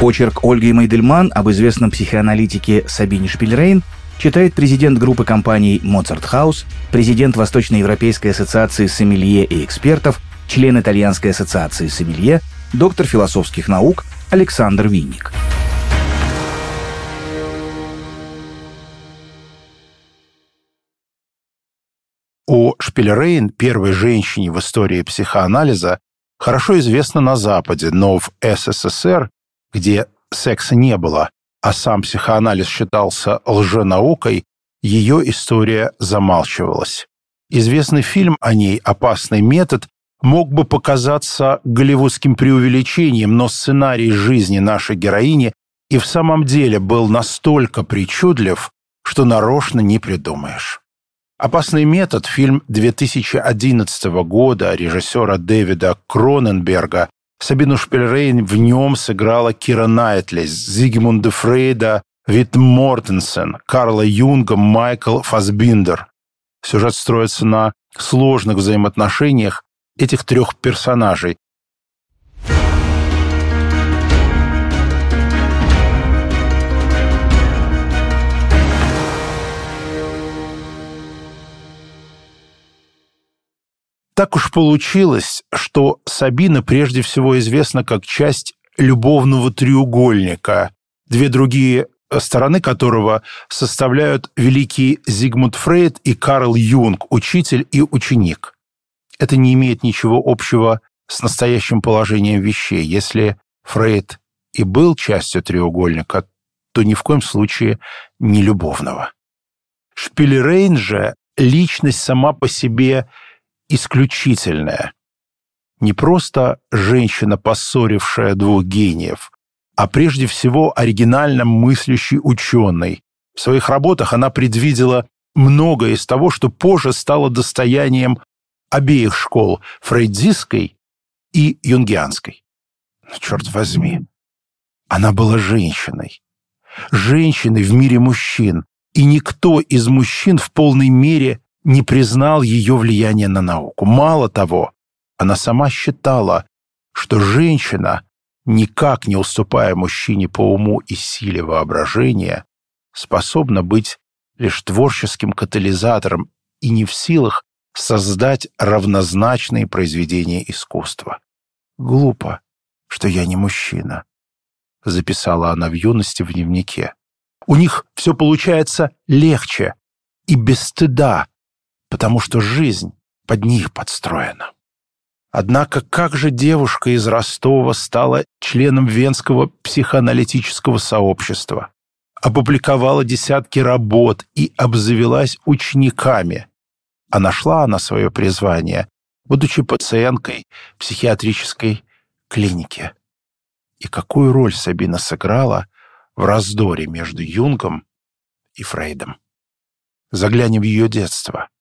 Очерк Ольги Мейдельман об известном психоаналитике Сабине Шпильрейн читает президент группы компаний «Моцарт Хаус», президент Восточноевропейской ассоциации сомелье и экспертов, член Итальянской ассоциации сомелье, доктор философских наук Александр Винник. О Шпилерейн, первой женщине в истории психоанализа, хорошо известно на Западе, но в СССР где секса не было, а сам психоанализ считался лженаукой, ее история замалчивалась. Известный фильм о ней «Опасный метод» мог бы показаться голливудским преувеличением, но сценарий жизни нашей героини и в самом деле был настолько причудлив, что нарочно не придумаешь. «Опасный метод» — фильм 2011 года режиссера Дэвида Кроненберга, Сабину Шпильрейн в нем сыграла Кира Найтли, Зигмунда Фрейда, Вит Мортенсен, Карла Юнга, Майкл Фасбиндер. Сюжет строится на сложных взаимоотношениях этих трех персонажей, Так уж получилось, что Сабина прежде всего известна как часть любовного треугольника, две другие стороны которого составляют великий Зигмунд Фрейд и Карл Юнг, учитель и ученик. Это не имеет ничего общего с настоящим положением вещей. Если Фрейд и был частью треугольника, то ни в коем случае не любовного. Шпилерейн же – личность сама по себе – исключительная, Не просто женщина, поссорившая двух гениев, а прежде всего оригинально мыслящий ученый. В своих работах она предвидела многое из того, что позже стало достоянием обеих школ – фрейдистской и юнгианской. Но, черт возьми, она была женщиной. Женщиной в мире мужчин. И никто из мужчин в полной мере не признал ее влияние на науку. Мало того, она сама считала, что женщина, никак не уступая мужчине по уму и силе воображения, способна быть лишь творческим катализатором и не в силах создать равнозначные произведения искусства. «Глупо, что я не мужчина», — записала она в юности в дневнике. «У них все получается легче и без стыда, потому что жизнь под них подстроена. Однако как же девушка из Ростова стала членом Венского психоаналитического сообщества, опубликовала десятки работ и обзавелась учениками? А нашла она свое призвание, будучи пациенткой психиатрической клиники. И какую роль Сабина сыграла в раздоре между Юнгом и Фрейдом? Заглянем в ее детство –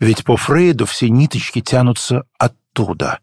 ведь по Фрейду все ниточки тянутся оттуда.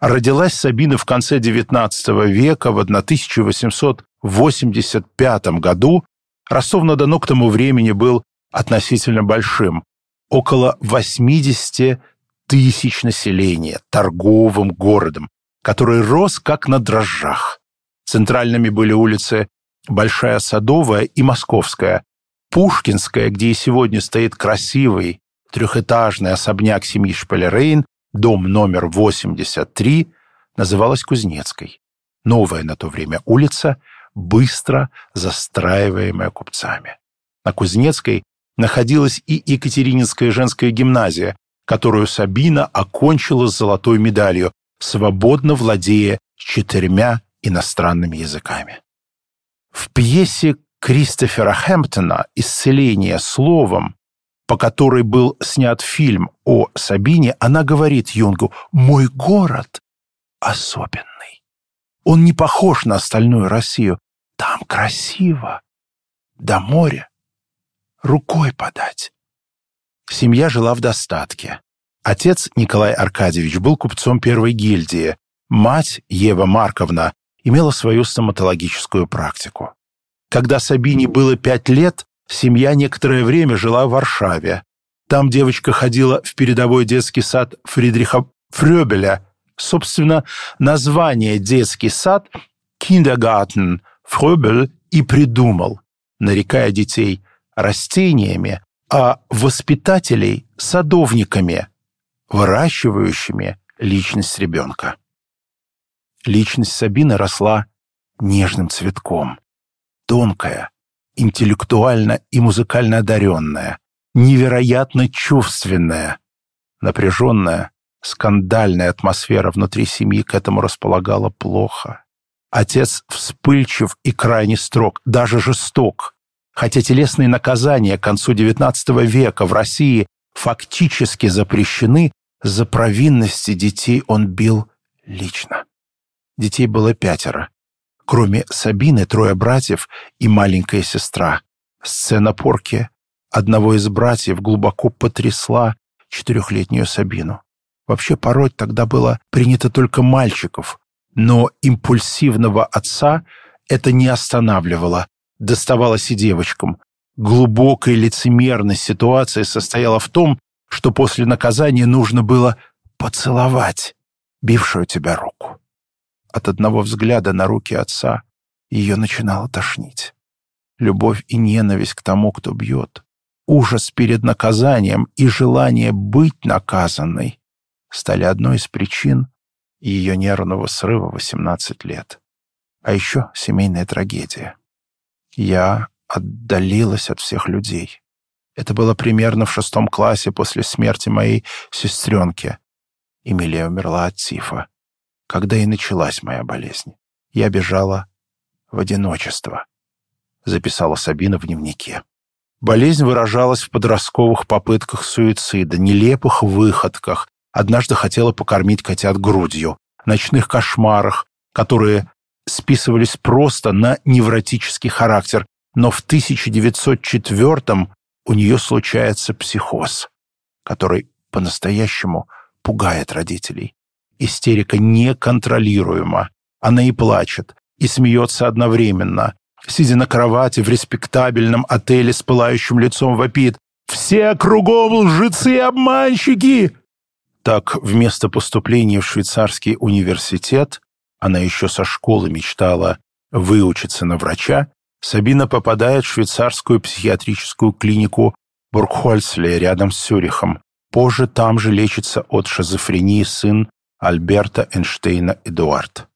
Родилась Сабина в конце XIX века, в 1885 году. Ростов-на-Дону к тому времени был относительно большим. Около 80 тысяч населения, торговым городом, который рос как на дрожжах. Центральными были улицы Большая Садовая и Московская, Пушкинская, где и сегодня стоит красивый Трехэтажный особняк семьи Шпелерейн, дом номер 83, называлась Кузнецкой. Новая на то время улица, быстро застраиваемая купцами. На Кузнецкой находилась и Екатерининская женская гимназия, которую Сабина окончила с золотой медалью, свободно владея четырьмя иностранными языками. В пьесе Кристофера Хэмптона «Исцеление словом» по которой был снят фильм о Сабине, она говорит Юнгу, «Мой город особенный. Он не похож на остальную Россию. Там красиво. До моря рукой подать». Семья жила в достатке. Отец Николай Аркадьевич был купцом первой гильдии. Мать, Ева Марковна, имела свою стоматологическую практику. Когда Сабине было пять лет, Семья некоторое время жила в Варшаве. Там девочка ходила в передовой детский сад Фридриха Фрёбеля. Собственно, название «детский сад» «Kindergarten» Фрёбель и придумал, нарекая детей растениями, а воспитателей – садовниками, выращивающими личность ребенка. Личность Сабины росла нежным цветком, тонкая, интеллектуально и музыкально одаренная, невероятно чувственная. Напряженная, скандальная атмосфера внутри семьи к этому располагала плохо. Отец вспыльчив и крайне строг, даже жесток. Хотя телесные наказания к концу XIX века в России фактически запрещены, за провинности детей он бил лично. Детей было пятеро. Кроме Сабины, трое братьев и маленькая сестра. Сцена порки одного из братьев глубоко потрясла четырехлетнюю Сабину. Вообще пороть тогда было принято только мальчиков, но импульсивного отца это не останавливало, доставалось и девочкам. Глубокая лицемерность ситуации состояла в том, что после наказания нужно было поцеловать бившую тебя руку от одного взгляда на руки отца ее начинало тошнить. Любовь и ненависть к тому, кто бьет, ужас перед наказанием и желание быть наказанной стали одной из причин ее нервного срыва 18 лет. А еще семейная трагедия. Я отдалилась от всех людей. Это было примерно в шестом классе после смерти моей сестренки. Эмилия умерла от тифа когда и началась моя болезнь. Я бежала в одиночество», — записала Сабина в дневнике. Болезнь выражалась в подростковых попытках суицида, нелепых выходках. Однажды хотела покормить котят грудью, ночных кошмарах, которые списывались просто на невротический характер. Но в 1904 у нее случается психоз, который по-настоящему пугает родителей. Истерика неконтролируема. Она и плачет, и смеется одновременно. Сидя на кровати в респектабельном отеле с пылающим лицом вопит «Все кругом лжецы и обманщики!» Так, вместо поступления в швейцарский университет, она еще со школы мечтала выучиться на врача, Сабина попадает в швейцарскую психиатрическую клинику Бургхольцле рядом с Сюрихом. Позже там же лечится от шизофрении сын Альберта Эйнштейна Эдуард.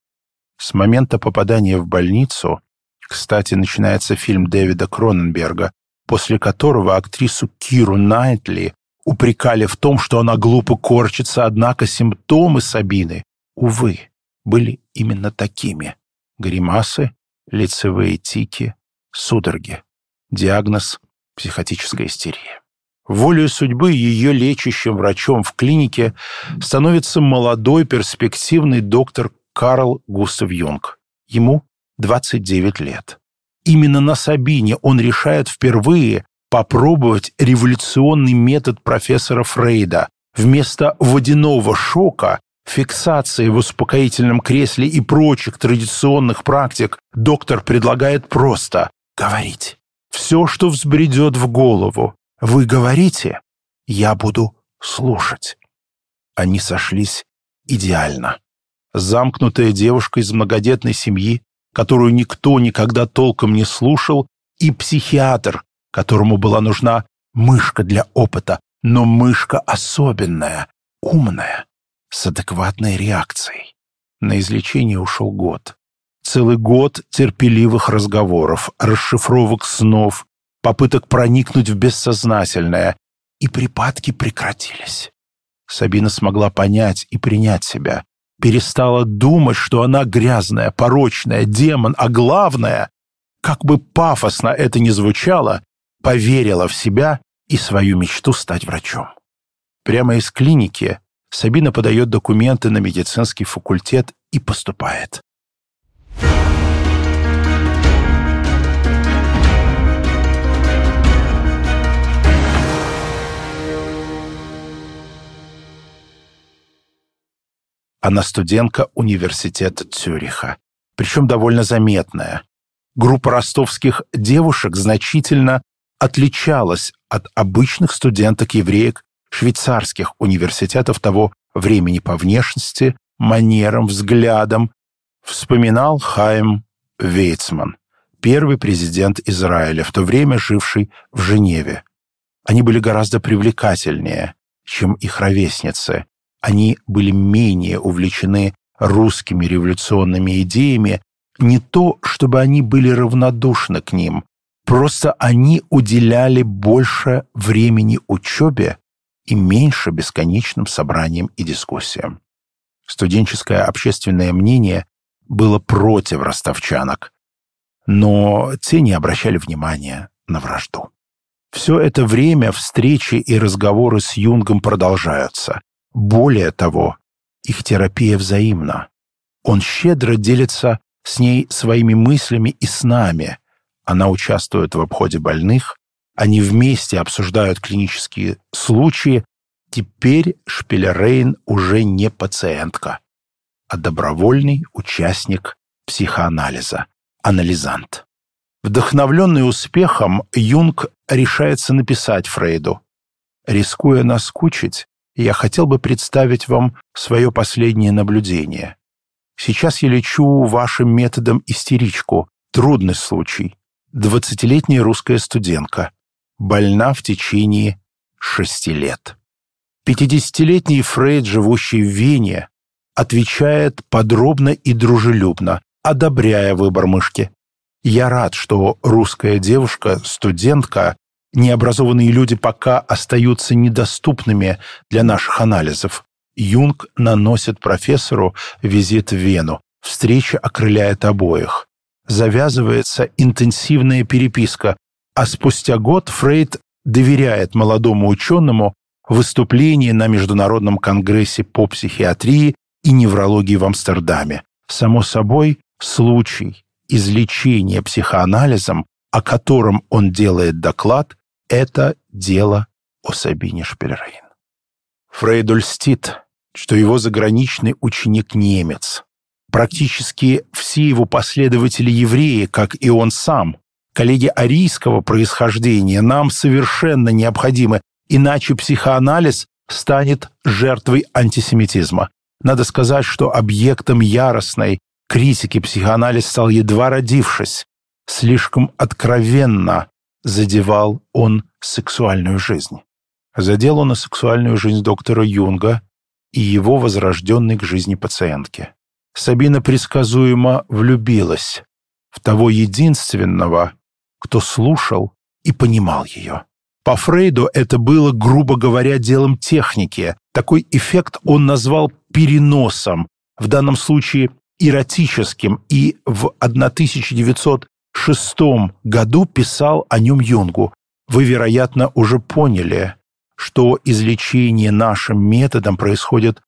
С момента попадания в больницу, кстати, начинается фильм Дэвида Кроненберга, после которого актрису Киру Найтли упрекали в том, что она глупо корчится, однако симптомы Сабины, увы, были именно такими. Гримасы, лицевые тики, судороги. Диагноз – психотическая истерия. Волею судьбы ее лечащим врачом в клинике становится молодой перспективный доктор Карл Густав Юнг. Ему 29 лет. Именно на Сабине он решает впервые попробовать революционный метод профессора Фрейда. Вместо водяного шока, фиксации в успокоительном кресле и прочих традиционных практик доктор предлагает просто говорить. Все, что взбредет в голову, вы говорите, я буду слушать. Они сошлись идеально. Замкнутая девушка из многодетной семьи, которую никто никогда толком не слушал, и психиатр, которому была нужна мышка для опыта, но мышка особенная, умная, с адекватной реакцией. На излечение ушел год. Целый год терпеливых разговоров, расшифровок снов, попыток проникнуть в бессознательное, и припадки прекратились. Сабина смогла понять и принять себя, перестала думать, что она грязная, порочная, демон, а главное, как бы пафосно это ни звучало, поверила в себя и свою мечту стать врачом. Прямо из клиники Сабина подает документы на медицинский факультет и поступает. Она студентка университета Цюриха, причем довольно заметная. Группа ростовских девушек значительно отличалась от обычных студенток-евреек швейцарских университетов того времени по внешности, манерам, взглядам, вспоминал Хайм Вейцман, первый президент Израиля, в то время живший в Женеве. Они были гораздо привлекательнее, чем их ровесницы, они были менее увлечены русскими революционными идеями, не то, чтобы они были равнодушны к ним, просто они уделяли больше времени учебе и меньше бесконечным собраниям и дискуссиям. Студенческое общественное мнение было против ростовчанок, но те не обращали внимания на вражду. Все это время встречи и разговоры с Юнгом продолжаются. Более того, их терапия взаимна. Он щедро делится с ней своими мыслями и снами. Она участвует в обходе больных, они вместе обсуждают клинические случаи. Теперь Шпилерейн уже не пациентка, а добровольный участник психоанализа, анализант. Вдохновленный успехом, Юнг решается написать Фрейду. Рискуя наскучить, я хотел бы представить вам свое последнее наблюдение. Сейчас я лечу вашим методом истеричку. Трудный случай. Двадцатилетняя русская студентка. Больна в течение шести лет. Пятидесятилетний Фрейд, живущий в Вене, отвечает подробно и дружелюбно, одобряя выбор мышки. Я рад, что русская девушка, студентка, необразованные люди пока остаются недоступными для наших анализов. Юнг наносит профессору визит в Вену. Встреча окрыляет обоих. Завязывается интенсивная переписка, а спустя год Фрейд доверяет молодому ученому выступление на Международном конгрессе по психиатрии и неврологии в Амстердаме. Само собой, случай излечения психоанализом, о котором он делает доклад, это дело о Сабине Шпильрейн. Фрейд льстит, что его заграничный ученик немец. Практически все его последователи евреи, как и он сам, коллеги арийского происхождения, нам совершенно необходимы, иначе психоанализ станет жертвой антисемитизма. Надо сказать, что объектом яростной критики психоанализ стал едва родившись. Слишком откровенно задевал он сексуальную жизнь. Задел он и сексуальную жизнь доктора Юнга и его возрожденной к жизни пациентки. Сабина предсказуемо влюбилась в того единственного, кто слушал и понимал ее. По Фрейду это было, грубо говоря, делом техники. Такой эффект он назвал переносом, в данном случае эротическим, и в 1900 1906 году писал о нем Юнгу. Вы, вероятно, уже поняли, что излечение нашим методом происходит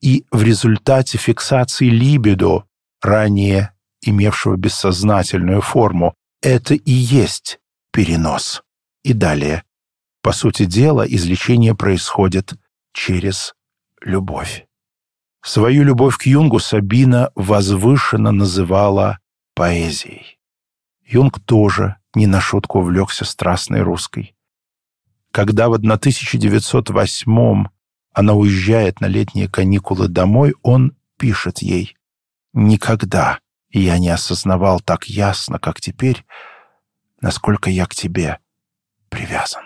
и в результате фиксации либидо, ранее имевшего бессознательную форму. Это и есть перенос. И далее. По сути дела, излечение происходит через любовь. Свою любовь к Юнгу Сабина возвышенно называла поэзией. Юнг тоже не на шутку увлекся страстной русской. Когда в 1908 м она уезжает на летние каникулы домой, он пишет ей «Никогда я не осознавал так ясно, как теперь, насколько я к тебе привязан».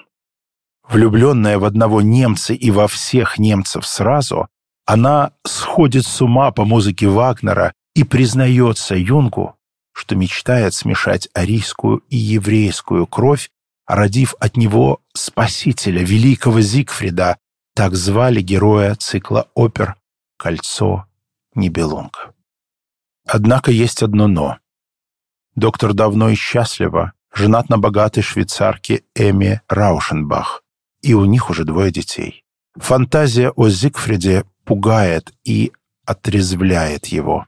Влюбленная в одного немца и во всех немцев сразу, она сходит с ума по музыке Вагнера и признается Юнгу, что мечтает смешать арийскую и еврейскую кровь, родив от него спасителя, великого Зигфрида, так звали героя цикла опер «Кольцо Нибелунг». Однако есть одно «но». Доктор давно и счастливо женат на богатой швейцарке Эми Раушенбах, и у них уже двое детей. Фантазия о Зигфриде пугает и отрезвляет его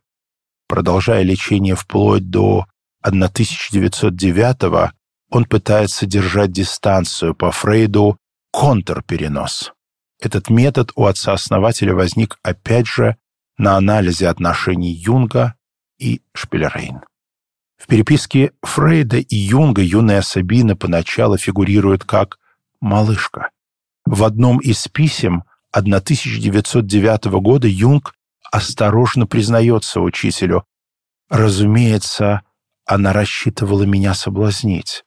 продолжая лечение вплоть до 1909 он пытается держать дистанцию по Фрейду контрперенос. Этот метод у отца-основателя возник опять же на анализе отношений Юнга и Шпилерейн. В переписке Фрейда и Юнга юная Сабина поначалу фигурирует как «малышка». В одном из писем 1909 года Юнг осторожно признается учителю. «Разумеется, она рассчитывала меня соблазнить».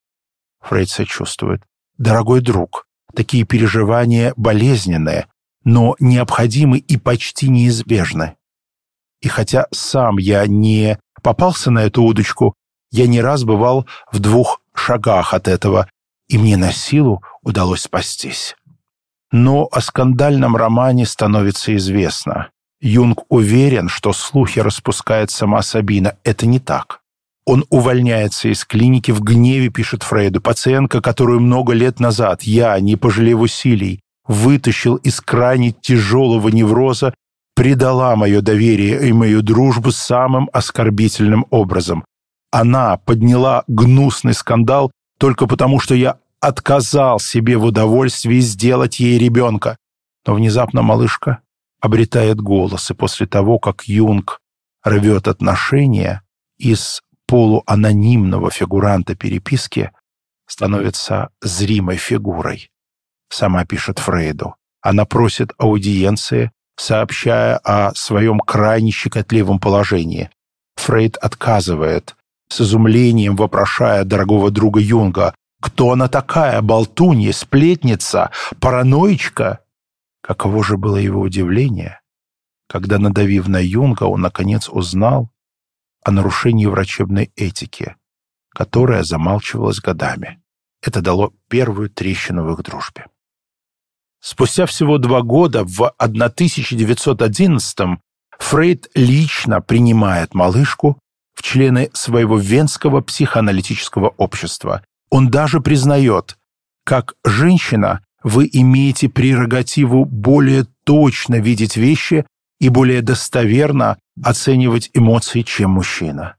Фрейд сочувствует. «Дорогой друг, такие переживания болезненные, но необходимы и почти неизбежны. И хотя сам я не попался на эту удочку, я не раз бывал в двух шагах от этого, и мне на силу удалось спастись. Но о скандальном романе становится известно. Юнг уверен, что слухи распускает сама Сабина. Это не так. Он увольняется из клиники в гневе, пишет Фрейду. Пациентка, которую много лет назад я, не пожалев усилий, вытащил из крайне тяжелого невроза, предала мое доверие и мою дружбу самым оскорбительным образом. Она подняла гнусный скандал только потому, что я отказал себе в удовольствии сделать ей ребенка. Но внезапно малышка обретает голос, и после того, как Юнг рвет отношения, из полуанонимного фигуранта переписки становится зримой фигурой. Сама пишет Фрейду. Она просит аудиенции, сообщая о своем крайне щекотливом положении. Фрейд отказывает, с изумлением вопрошая дорогого друга Юнга, кто она такая, болтунья, сплетница, параноичка? Каково же было его удивление, когда, надавив на Юнга, он, наконец, узнал о нарушении врачебной этики, которая замалчивалась годами. Это дало первую трещину в их дружбе. Спустя всего два года, в 1911-м, Фрейд лично принимает малышку в члены своего венского психоаналитического общества. Он даже признает, как женщина вы имеете прерогативу более точно видеть вещи и более достоверно оценивать эмоции, чем мужчина.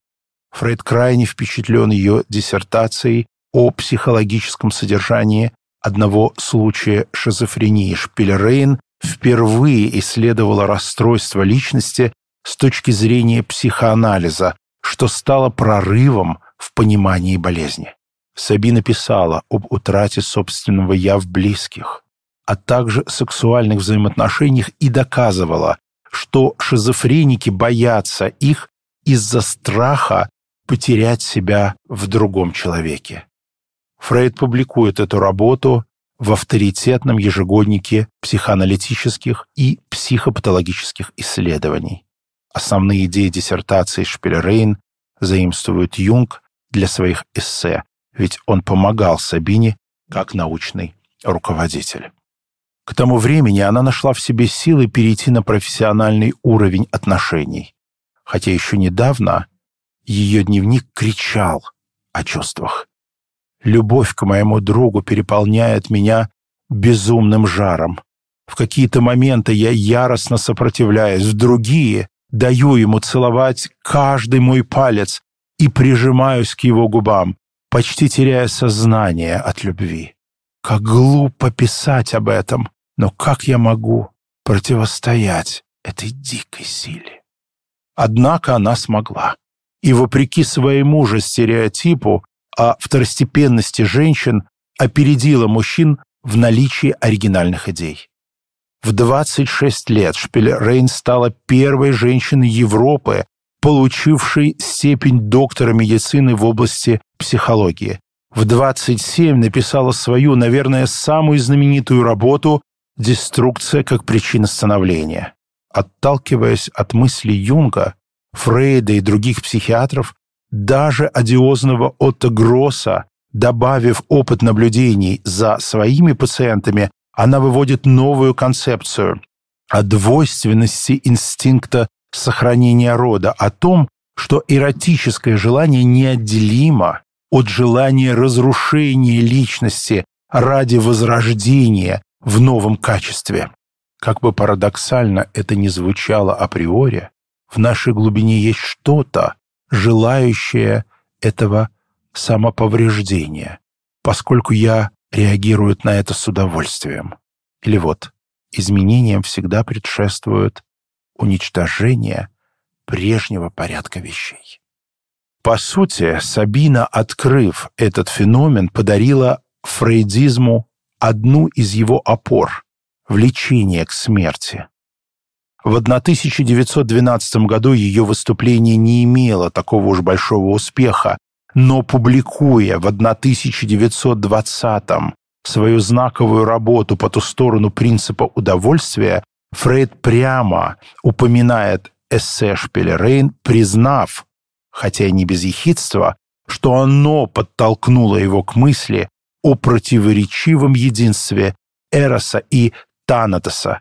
Фрейд крайне впечатлен ее диссертацией о психологическом содержании одного случая шизофрении. Шпилерейн впервые исследовала расстройство личности с точки зрения психоанализа, что стало прорывом в понимании болезни. Сабина писала об утрате собственного «я» в близких, а также сексуальных взаимоотношениях и доказывала, что шизофреники боятся их из-за страха потерять себя в другом человеке. Фрейд публикует эту работу в авторитетном ежегоднике психоаналитических и психопатологических исследований. Основные идеи диссертации Шпилерейн заимствует Юнг для своих эссе ведь он помогал Сабине как научный руководитель. К тому времени она нашла в себе силы перейти на профессиональный уровень отношений, хотя еще недавно ее дневник кричал о чувствах. «Любовь к моему другу переполняет меня безумным жаром. В какие-то моменты я яростно сопротивляюсь, в другие даю ему целовать каждый мой палец и прижимаюсь к его губам почти теряя сознание от любви. Как глупо писать об этом, но как я могу противостоять этой дикой силе? Однако она смогла. И вопреки своему же стереотипу о второстепенности женщин опередила мужчин в наличии оригинальных идей. В 26 лет Шпиль Рейн стала первой женщиной Европы, получивший степень доктора медицины в области психологии. В 27 написала свою, наверное, самую знаменитую работу «Деструкция как причина становления». Отталкиваясь от мысли Юнга, Фрейда и других психиатров, даже одиозного Отто Гросса, добавив опыт наблюдений за своими пациентами, она выводит новую концепцию о двойственности инстинкта сохранения рода, о том, что эротическое желание неотделимо от желания разрушения личности ради возрождения в новом качестве. Как бы парадоксально это ни звучало априори, в нашей глубине есть что-то, желающее этого самоповреждения, поскольку я реагирует на это с удовольствием. Или вот, изменениям всегда предшествуют уничтожения прежнего порядка вещей. По сути, Сабина, открыв этот феномен, подарила фрейдизму одну из его опор – влечение к смерти. В 1912 году ее выступление не имело такого уж большого успеха, но публикуя в 1920 свою знаковую работу по ту сторону принципа удовольствия, Фрейд прямо упоминает эссе Шпилерейн, признав, хотя и не без ехидства, что оно подтолкнуло его к мысли о противоречивом единстве Эроса и Танатоса,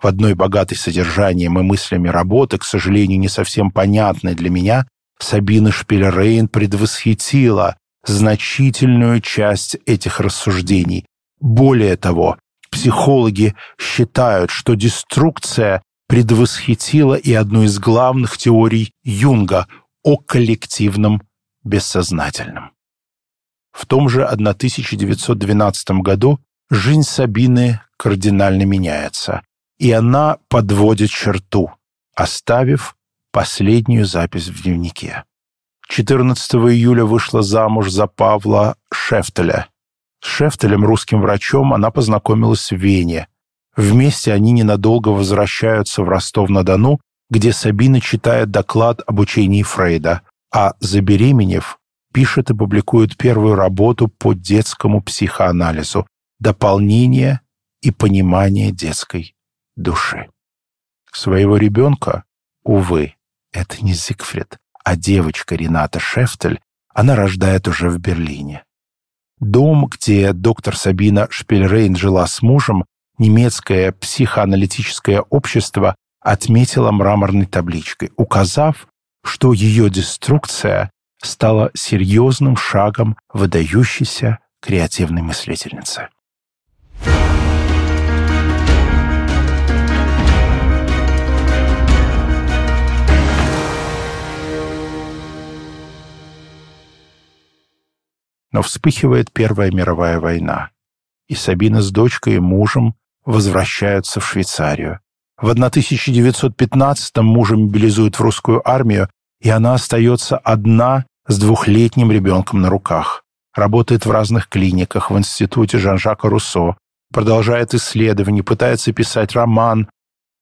в одной богатой содержанием и мыслями работы, к сожалению, не совсем понятной для меня, Сабина Шпилерейн предвосхитила значительную часть этих рассуждений. Более того, психологи считают, что деструкция предвосхитила и одну из главных теорий Юнга о коллективном бессознательном. В том же 1912 году жизнь Сабины кардинально меняется, и она подводит черту, оставив последнюю запись в дневнике. 14 июля вышла замуж за Павла Шефтеля – с Шефтелем, русским врачом, она познакомилась в Вене. Вместе они ненадолго возвращаются в Ростов-на-Дону, где Сабина читает доклад об учении Фрейда, а забеременев, пишет и публикует первую работу по детскому психоанализу «Дополнение и понимание детской души». Своего ребенка, увы, это не Зигфрид, а девочка Рената Шефтель, она рождает уже в Берлине. Дом, где доктор Сабина Шпильрейн жила с мужем, немецкое психоаналитическое общество отметило мраморной табличкой, указав, что ее деструкция стала серьезным шагом выдающейся креативной мыслительницы. но вспыхивает Первая мировая война, и Сабина с дочкой и мужем возвращаются в Швейцарию. В 1915-м мужа мобилизуют в русскую армию, и она остается одна с двухлетним ребенком на руках. Работает в разных клиниках, в институте Жан-Жака Руссо, продолжает исследования, пытается писать роман,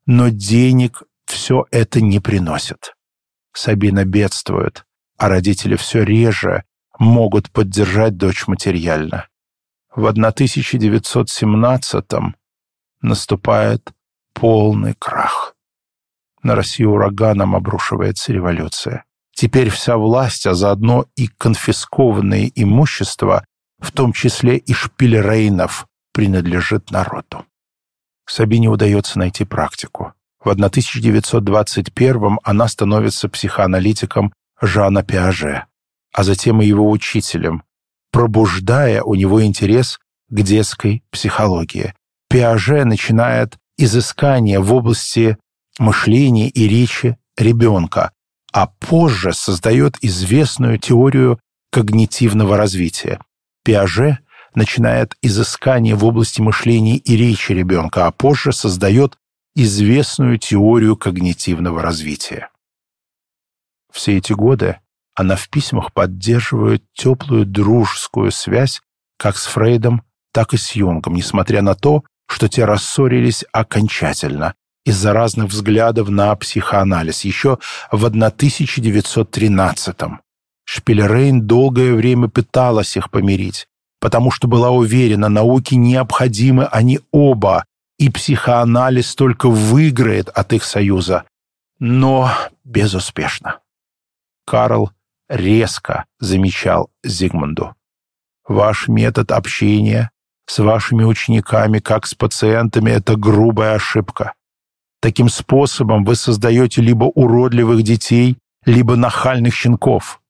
но денег все это не приносит. Сабина бедствует, а родители все реже могут поддержать дочь материально. В 1917-м наступает полный крах. На Россию ураганом обрушивается революция. Теперь вся власть, а заодно и конфискованные имущества, в том числе и шпиль принадлежит народу. Сабине удается найти практику. В 1921 она становится психоаналитиком Жана Пиаже а затем и его учителем, пробуждая у него интерес к детской психологии. Пиаже начинает изыскания в области мышления и речи ребенка, а позже создает известную теорию когнитивного развития. Пиаже начинает изыскание в области мышления и речи ребенка, а позже создает известную теорию когнитивного развития. Все эти годы она в письмах поддерживает теплую дружескую связь как с Фрейдом, так и с Юнгом, несмотря на то, что те рассорились окончательно из-за разных взглядов на психоанализ еще в 1913-м. Шпилерейн долгое время пыталась их помирить, потому что была уверена, науке необходимы они оба, и психоанализ только выиграет от их союза. Но безуспешно. Карл резко замечал Зигмунду. «Ваш метод общения с вашими учениками, как с пациентами, это грубая ошибка. Таким способом вы создаете либо уродливых детей, либо нахальных щенков.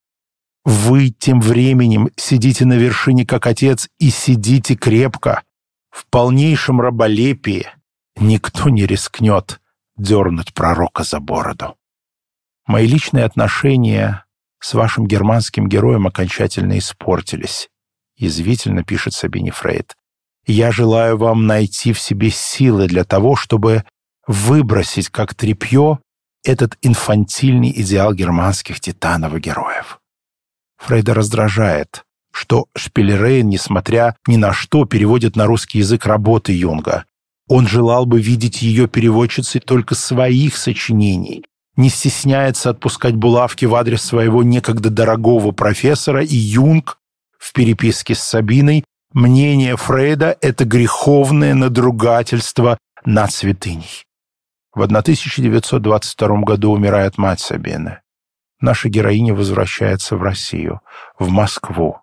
Вы тем временем сидите на вершине, как отец, и сидите крепко. В полнейшем раболепии никто не рискнет дернуть пророка за бороду. Мои личные отношения с вашим германским героем окончательно испортились», — язвительно пишет Сабини Фрейд. «Я желаю вам найти в себе силы для того, чтобы выбросить, как тряпье, этот инфантильный идеал германских титановых героев». Фрейда раздражает, что Шпилерейн, несмотря ни на что, переводит на русский язык работы Юнга. Он желал бы видеть ее переводчицей только своих сочинений, не стесняется отпускать булавки в адрес своего некогда дорогого профессора, и Юнг в переписке с Сабиной мнение Фрейда – это греховное надругательство над святыней. В 1922 году умирает мать Сабины. Наша героиня возвращается в Россию, в Москву,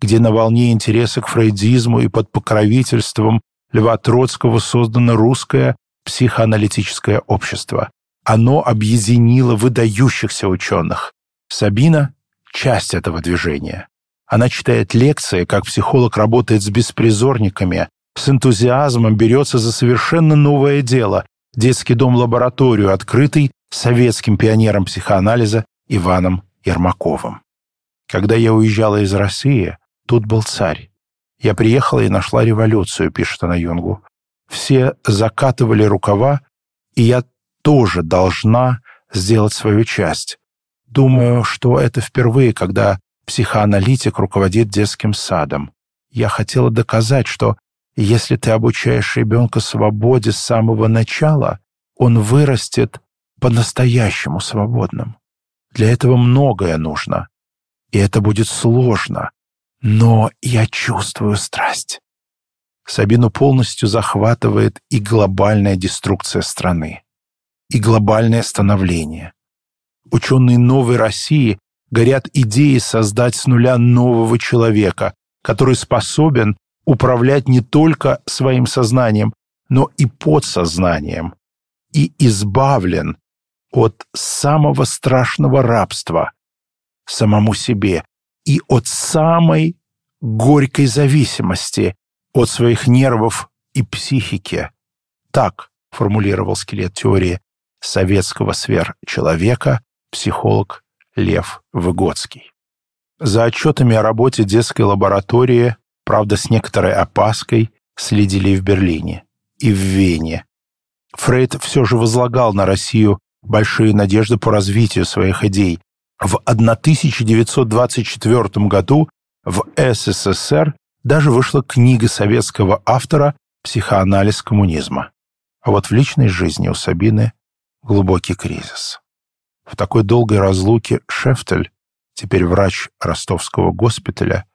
где на волне интереса к фрейдизму и под покровительством Льва Троцкого создано русское психоаналитическое общество, оно объединило выдающихся ученых. Сабина — часть этого движения. Она читает лекции, как психолог работает с беспризорниками, с энтузиазмом берется за совершенно новое дело – детский дом-лабораторию, открытый советским пионером психоанализа Иваном Ермаковым. Когда я уезжала из России, тут был царь. Я приехала и нашла революцию, пишет она Юнгу. Все закатывали рукава, и я тоже должна сделать свою часть. Думаю, что это впервые, когда психоаналитик руководит детским садом. Я хотела доказать, что если ты обучаешь ребенка свободе с самого начала, он вырастет по-настоящему свободным. Для этого многое нужно, и это будет сложно, но я чувствую страсть. Сабину полностью захватывает и глобальная деструкция страны и глобальное становление. Ученые новой России горят идеей создать с нуля нового человека, который способен управлять не только своим сознанием, но и подсознанием, и избавлен от самого страшного рабства самому себе и от самой горькой зависимости от своих нервов и психики. Так формулировал скелет теории советского сверхчеловека, психолог Лев Выгодский. За отчетами о работе детской лаборатории, правда, с некоторой опаской, следили и в Берлине и в Вене. Фрейд все же возлагал на Россию большие надежды по развитию своих идей. В 1924 году в СССР даже вышла книга советского автора «Психоанализ коммунизма». А вот в личной жизни у Сабины глубокий кризис. В такой долгой разлуке Шефтель, теперь врач ростовского госпиталя,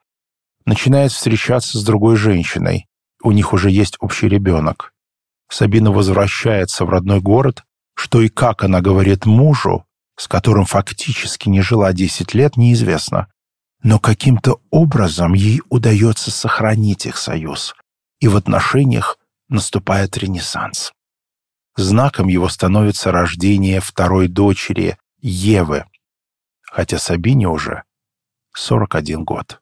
начинает встречаться с другой женщиной. У них уже есть общий ребенок. Сабина возвращается в родной город, что и как она говорит мужу, с которым фактически не жила 10 лет, неизвестно. Но каким-то образом ей удается сохранить их союз, и в отношениях наступает ренессанс. Знаком его становится рождение второй дочери, Евы, хотя Сабине уже 41 год.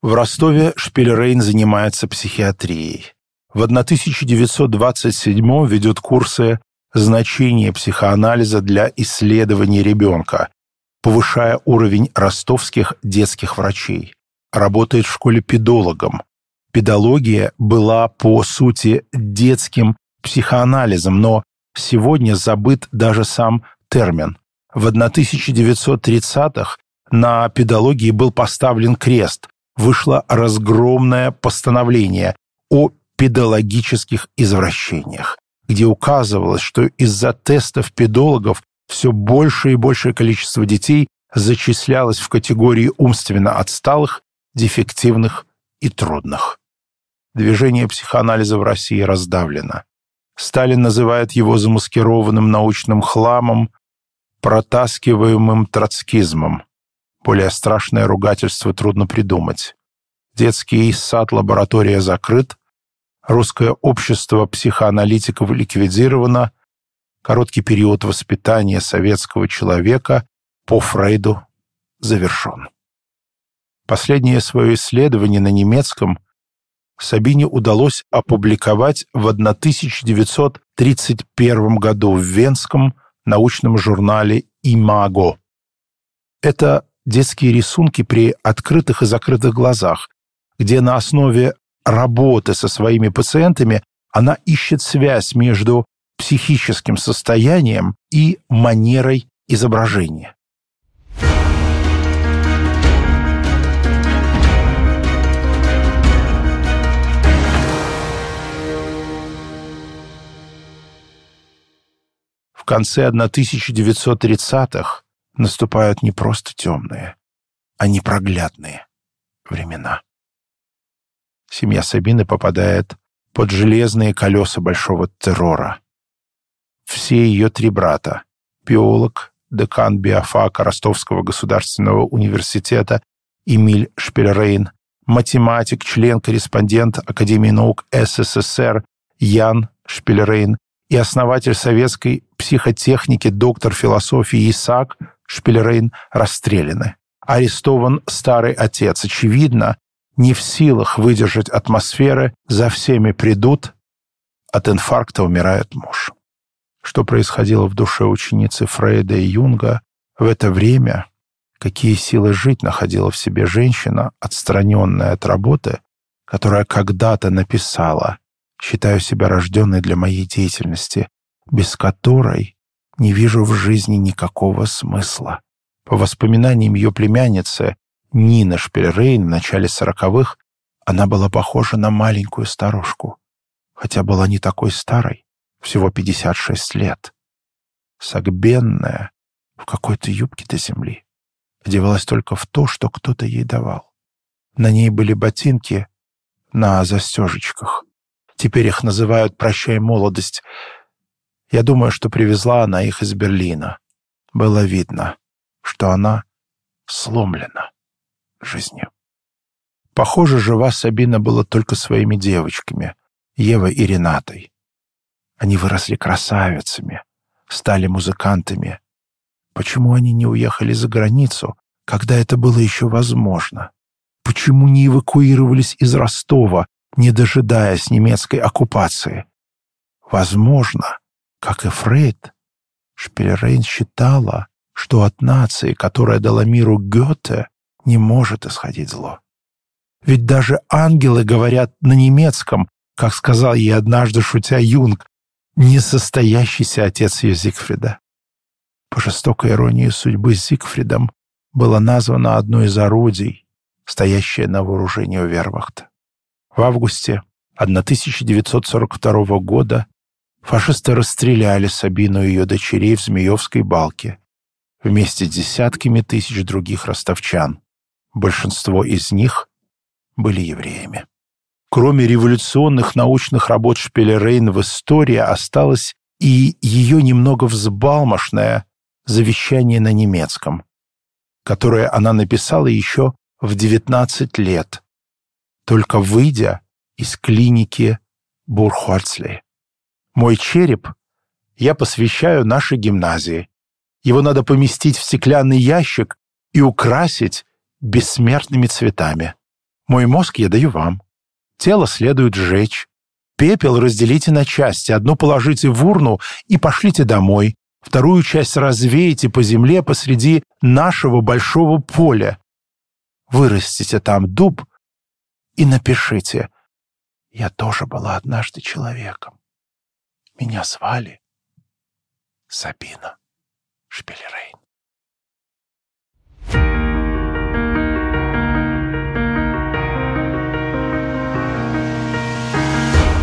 В Ростове Шпильрейн занимается психиатрией. В 1927 ведет курсы «Значение психоанализа для исследования ребенка», повышая уровень ростовских детских врачей. Работает в школе педологом. Педология была, по сути, детским психоанализом, но сегодня забыт даже сам термин. В 1930-х на педологии был поставлен крест. Вышло разгромное постановление о педологических извращениях, где указывалось, что из-за тестов педологов все больше и большее количество детей зачислялось в категории умственно отсталых, дефективных и трудных. Движение психоанализа в России раздавлено. Сталин называет его замаскированным научным хламом, протаскиваемым троцкизмом. Более страшное ругательство трудно придумать. Детский сад лаборатория закрыт, русское общество психоаналитиков ликвидировано, короткий период воспитания советского человека по Фрейду завершен. Последнее свое исследование на немецком – Сабине удалось опубликовать в 1931 году в Венском научном журнале «Имаго». Это детские рисунки при открытых и закрытых глазах, где на основе работы со своими пациентами она ищет связь между психическим состоянием и манерой изображения. конце 1930-х наступают не просто темные, а непроглядные времена. Семья Сабины попадает под железные колеса большого террора. Все ее три брата — биолог, декан биофака Ростовского государственного университета Эмиль Шпильрейн, математик, член-корреспондент Академии наук СССР Ян Шпильрейн и основатель Советской психотехники доктор философии Исаак Шпилерейн расстреляны. Арестован старый отец. Очевидно, не в силах выдержать атмосферы, за всеми придут, от инфаркта умирает муж. Что происходило в душе ученицы Фрейда и Юнга в это время, какие силы жить находила в себе женщина, отстраненная от работы, которая когда-то написала «Считаю себя рожденной для моей деятельности, без которой не вижу в жизни никакого смысла. По воспоминаниям ее племянницы Нины Шпильрейн в начале сороковых она была похожа на маленькую старушку, хотя была не такой старой, всего 56 лет. Согбенная, в какой-то юбке до земли, одевалась только в то, что кто-то ей давал. На ней были ботинки на застежечках. Теперь их называют «Прощай, молодость», я думаю, что привезла она их из Берлина. Было видно, что она сломлена жизнью. Похоже, жива Сабина была только своими девочками, Евой и Ренатой. Они выросли красавицами, стали музыкантами. Почему они не уехали за границу, когда это было еще возможно? Почему не эвакуировались из Ростова, не дожидаясь немецкой оккупации? Возможно, как и Фрейд, Шпилерейн считала, что от нации, которая дала миру Гёте, не может исходить зло. Ведь даже ангелы говорят на немецком, как сказал ей однажды шутя Юнг, несостоящийся отец ее Зигфрида. По жестокой иронии судьбы Зигфридом было названо одно из орудий, стоящее на вооружении у вермахта. В августе 1942 года Фашисты расстреляли Сабину и ее дочерей в Змеевской балке вместе с десятками тысяч других ростовчан. Большинство из них были евреями. Кроме революционных научных работ Шпилерейн в истории осталось и ее немного взбалмошное завещание на немецком, которое она написала еще в 19 лет, только выйдя из клиники Бурхольцли. Мой череп я посвящаю нашей гимназии. Его надо поместить в стеклянный ящик и украсить бессмертными цветами. Мой мозг я даю вам. Тело следует сжечь. Пепел разделите на части, одну положите в урну и пошлите домой, вторую часть развеете по земле посреди нашего большого поля. Вырастите там дуб и напишите «Я тоже была однажды человеком». Меня звали Сабина Шпилерейн.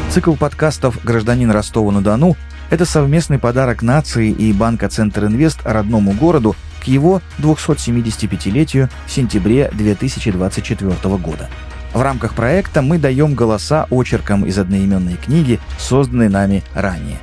Цикл подкастов «Гражданин Ростова-на-Дону» — это совместный подарок нации и банка «Центр Инвест» родному городу к его 275-летию в сентябре 2024 года. В рамках проекта мы даем голоса очеркам из одноименной книги, созданной нами ранее.